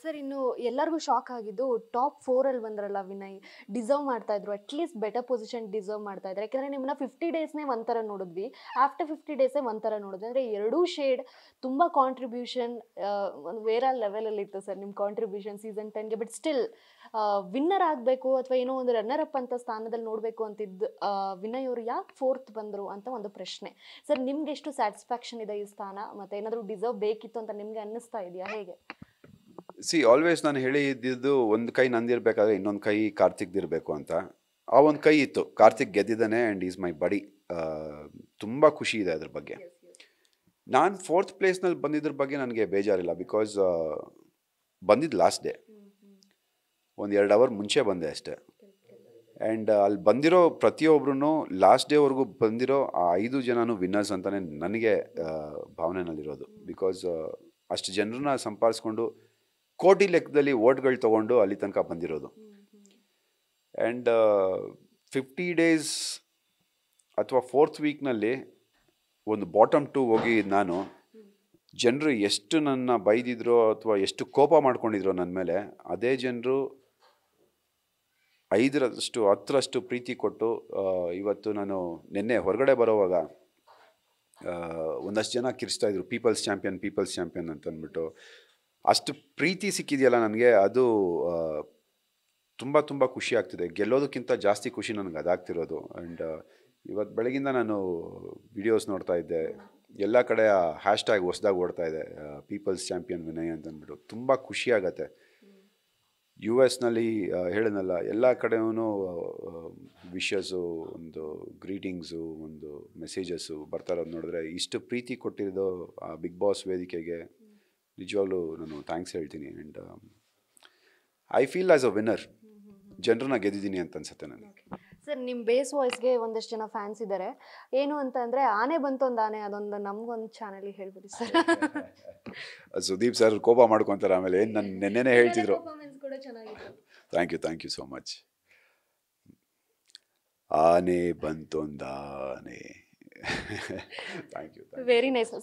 sir ಇನ್ನು ಎಲ್ಲರಿಗೂ shock ಆಗಿದ್ದು ಟಾಪ್ ಫೋರ್ ಅಲ್ಲಿ ಬಂದ್ರಲ್ಲ ವಿನಯ್ ಡಿಸರ್ವ್ ಮಾಡ್ತಾ ಇದ್ರು ಅಟ್ಲೀಸ್ಟ್ ಬೆಟರ್ ಪೊಸಿಷನ್ ಡಿಸರ್ವ್ ಮಾಡ್ತಾ ಇದ್ದಾರೆ ಯಾಕಂದ್ರೆ ನಿಮ್ಮನ್ನ ಫಿಫ್ಟಿ ಡೇಸ್ನೇ ಒಂಥರ ನೋಡಿದ್ವಿ ಆಫ್ಟರ್ ಫಿಫ್ಟಿ ಡೇಸೇ ಒಂಥರ ನೋಡಿದ್ವಿ ಅಂದ್ರೆ ಎರಡೂ ಶೇಡ್ ತುಂಬಾ ಕಾಂಟ್ರಿಬ್ಯೂಷನ್ ಒಂದು ವೇರ ಲೆವೆಲ್ ಅಲ್ಲಿ ಇತ್ತು ಸರ್ ನಿಮ್ಮ ಕಾಂಟ್ರಿಬ್ಯೂಷನ್ ಸೀಸನ್ ಟೆನ್ಗೆ ಬಟ್ ಸ್ಟಿಲ್ ವಿನ್ನರ್ ಆಗಬೇಕು ಅಥವಾ ಏನೋ ಒಂದು ರನ್ನರ್ ಅಪ್ ಅಂತ ಸ್ಥಾನದಲ್ಲಿ ನೋಡಬೇಕು ಅಂತಿದ್ದು ವಿನಯ್ ಅವರು ಯಾಕೆ ಫೋರ್ತ್ ಬಂದರು ಅಂತ ಒಂದು ಪ್ರಶ್ನೆ ಸರ್ ನಿಮ್ಗೆ ಎಷ್ಟು ಸ್ಯಾಟಿಸ್ಫ್ಯಾಕ್ಷನ್ ಇದೆ ಈ ಸ್ಥಾನ ಮತ್ತೆ ಏನಾದರೂ ಡಿಸರ್ವ್ ಬೇಕಿತ್ತು ಅಂತ ನಿಮಗೆ ಅನ್ನಿಸ್ತಾ ಇದೆಯಾ ಹೇಗೆ ಸಿ ಆಲ್ವೇಸ್ ನಾನು ಹೇಳಿದ್ದು ಒಂದು ಕೈ ನಂದಿರಬೇಕಾದ್ರೆ ಇನ್ನೊಂದು ಕೈ ಕಾರ್ತಿಕ್ದಿರಬೇಕು ಅಂತ ಆ ಒಂದು ಕೈ ಇತ್ತು ಕಾರ್ತಿಕ್ ಗೆದ್ದಿದ್ದಾನೆ ಆ್ಯಂಡ್ ಈಸ್ ಮೈ ಬಡಿ ತುಂಬ ಖುಷಿ ಇದೆ ಅದ್ರ ಬಗ್ಗೆ ನಾನು ಫೋರ್ತ್ ಪ್ಲೇಸ್ನಲ್ಲಿ ಬಂದಿದ್ರ ಬಗ್ಗೆ ನನಗೆ ಬೇಜಾರಿಲ್ಲ ಬಿಕಾಸ್ ಬಂದಿದ್ದು ಲಾಸ್ಟ್ ಡೇ ಒಂದು ಎರಡು ಅವರ್ ಮುಂಚೆ ಬಂದೆ ಅಷ್ಟೆ ಆ್ಯಂಡ್ ಅಲ್ಲಿ ಬಂದಿರೋ ಪ್ರತಿಯೊಬ್ಬರೂ ಲಾಸ್ಟ್ ಡೇವರೆಗೂ ಬಂದಿರೋ ಆ ಐದು ಜನನೂ ವಿನ್ನರ್ಸ್ ಅಂತಲೇ ನನಗೆ ಭಾವನೆನಲ್ಲಿರೋದು ಬಿಕಾಸ್ ಅಷ್ಟು ಜನರನ್ನ ಸಂಪಾದಿಸ್ಕೊಂಡು ಕೋಟಿ ಲೆಕ್ಕದಲ್ಲಿ ಓಟ್ಗಳು ತೊಗೊಂಡು ಅಲ್ಲಿ ತನಕ ಬಂದಿರೋದು ಆ್ಯಂಡ್ ಫಿಫ್ಟಿ ಡೇಸ್ ಅಥವಾ ಫೋರ್ತ್ ವೀಕ್ನಲ್ಲಿ ಒಂದು ಬಾಟಮ್ ಟು ಹೋಗಿ ನಾನು ಜನರು ಎಷ್ಟು ನನ್ನ ಬೈದಿದ್ರು ಅಥವಾ ಎಷ್ಟು ಕೋಪ ಮಾಡ್ಕೊಂಡಿದ್ರು ನನ್ನ ಮೇಲೆ ಅದೇ ಜನರು ಐದರಷ್ಟು ಹತ್ತರಷ್ಟು ಪ್ರೀತಿ ಕೊಟ್ಟು ಇವತ್ತು ನಾನು ನಿನ್ನೆ ಹೊರಗಡೆ ಬರೋವಾಗ ಒಂದಷ್ಟು ಜನ ಕಿರಿಸ್ತಾ ಇದ್ರು ಪೀಪಲ್ಸ್ ಚಾಂಪಿಯನ್ ಪೀಪಲ್ಸ್ ಚಾಂಪಿಯನ್ ಅಂತಂದ್ಬಿಟ್ಟು ಅಷ್ಟು ಪ್ರೀತಿ ಸಿಕ್ಕಿದೆಯಲ್ಲ ನನಗೆ ಅದು ತುಂಬ ತುಂಬ ಖುಷಿ ಆಗ್ತಿದೆ ಗೆಲ್ಲೋದಕ್ಕಿಂತ ಜಾಸ್ತಿ ಖುಷಿ ನನಗೆ ಅದಾಗ್ತಿರೋದು ಆ್ಯಂಡ್ ಇವತ್ತು ಬೆಳಗಿಂದ ನಾನು ವಿಡಿಯೋಸ್ ನೋಡ್ತಾ ಇದ್ದೆ ಎಲ್ಲ ಕಡೆ ಹ್ಯಾಶ್ಟಾಗಿ ಹ್ಯಾಶ್ ಟ್ಯಾಗ್ ಹೊಸ್ದಾಗಿ ಓಡ್ತಾ ಇದೆ ಪೀಪಲ್ಸ್ ಚಾಂಪಿಯನ್ ವಿನಯ್ ಅಂತಂದ್ಬಿಟ್ಟು ತುಂಬ ಖುಷಿ ಆಗತ್ತೆ ಯು ಎಸ್ನಲ್ಲಿ ಹೇಳಿದ್ನಲ್ಲ ಎಲ್ಲ ಕಡೆಯೂ ವಿಷಸ್ಸು ಒಂದು ಗ್ರೀಟಿಂಗ್ಸು ಒಂದು ಮೆಸೇಜಸ್ಸು ಬರ್ತಾ ಇರೋದು ನೋಡಿದ್ರೆ ಇಷ್ಟು ಪ್ರೀತಿ ಕೊಟ್ಟಿರೋದು ಆ ಬಿಗ್ ಬಾಸ್ ವೇದಿಕೆಗೆ ನಿಜವಾಗ್ಲೂ ನಾನು ಥ್ಯಾಂಕ್ಸ್ ಹೇಳ್ತೀನಿ and I feel as a winner ಜನರನ್ನ ಗೆದ್ದಿದ್ದೀನಿ ಅಂತ ಅನ್ಸುತ್ತೆ ನನಗೆ ಸರ್ ನಿಮ್ಮ ಬೇಸ್ ವಾಯ್ಸ್ಗೆ ಒಂದಷ್ಟು ಜನ ಫ್ಯಾನ್ಸ್ ಇದ್ದಾರೆ ಏನು ಅಂತ ಅಂದರೆ ಆನೆ ಬಂತು ಒಂದು ಆನೆ ಅದೊಂದು ನಮಗೊಂದು ಚಾನಲಿಗೆ ಹೇಳ್ಬಿಡಿ ಸರ್ ಸುದೀಪ್ ಸರ್ ಕೋಪ ಮಾಡ್ಕೊತಾರೆ ಆಮೇಲೆ ಏನು ನನ್ನ ನೆನ್ನೆನೇ ಹೇಳ್ತಿದ್ರು thank you thank you so much ಆನೆ ಬಂತೊಂದಾನೆ ಥ್ಯಾಂಕ್ ಯು ವೆರಿ ನೈಸ್